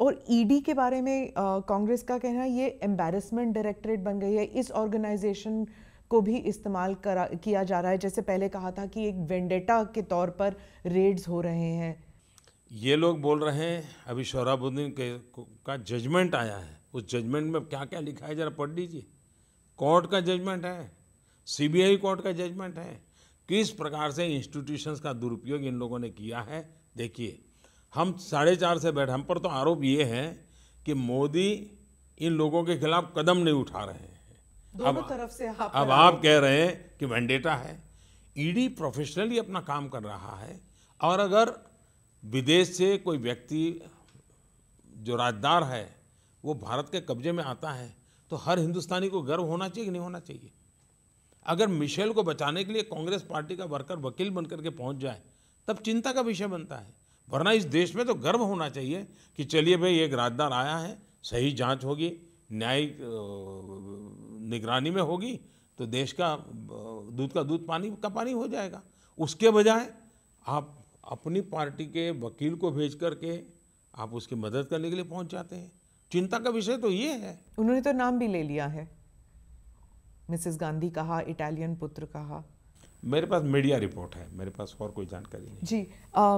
और ED e के बारे में कांग्रेस का कहना है ये एम्बेरसमेंट डायरेक्टरेट बन गई है इस ऑर्गेनाइजेशन को भी इस्तेमाल करा किया जा रहा है जैसे पहले कहा था कि एक वेंडेटा के तौर पर रेड्स हो रहे हैं ये लोग बोल रहे हैं अभी शोराबुद्दीन के का जजमेंट आया है उस जजमेंट में क्या क्या लिखा है जरा पढ़ लीजिए कोर्ट का जजमेंट है सीबीआई कोर्ट का जजमेंट है किस प्रकार से इंस्टीट्यूशंस का दुरुपयोग इन लोगों ने किया है देखिए हम साढ़े चार से बैठे हम पर तो आरोप ये है कि मोदी इन लोगों के खिलाफ कदम नहीं उठा रहे हैं अब तरफ से आप अब आप कह रहे हैं कि वेंडेटा है ईडी e प्रोफेशनली अपना काम कर रहा है और अगर विदेश से कोई व्यक्ति जो राजदार है वो भारत के कब्जे में आता है तो हर हिंदुस्तानी को गर्व होना चाहिए कि नहीं होना चाहिए अगर मिशेल को बचाने के लिए कांग्रेस पार्टी का वर्कर वकील बनकर के पहुंच जाए तब चिंता का विषय बनता है वरना इस देश में तो गर्व होना चाहिए कि चलिए भाई एक राजदार आया है सही जांच होगी न्यायिक निगरानी में होगी तो देश का दूध का दूध पानी का पानी हो जाएगा उसके बजाय आप अपनी पार्टी के वकील को भेज करके आप उसकी मदद करने के लिए पहुंच जाते हैं चिंता का विषय तो ये है उन्होंने तो नाम भी ले लिया है मिसेस गांधी कहा इटालियन पुत्र कहा मेरे पास मीडिया रिपोर्ट है मेरे पास और कोई जानकारी नहीं जी आ,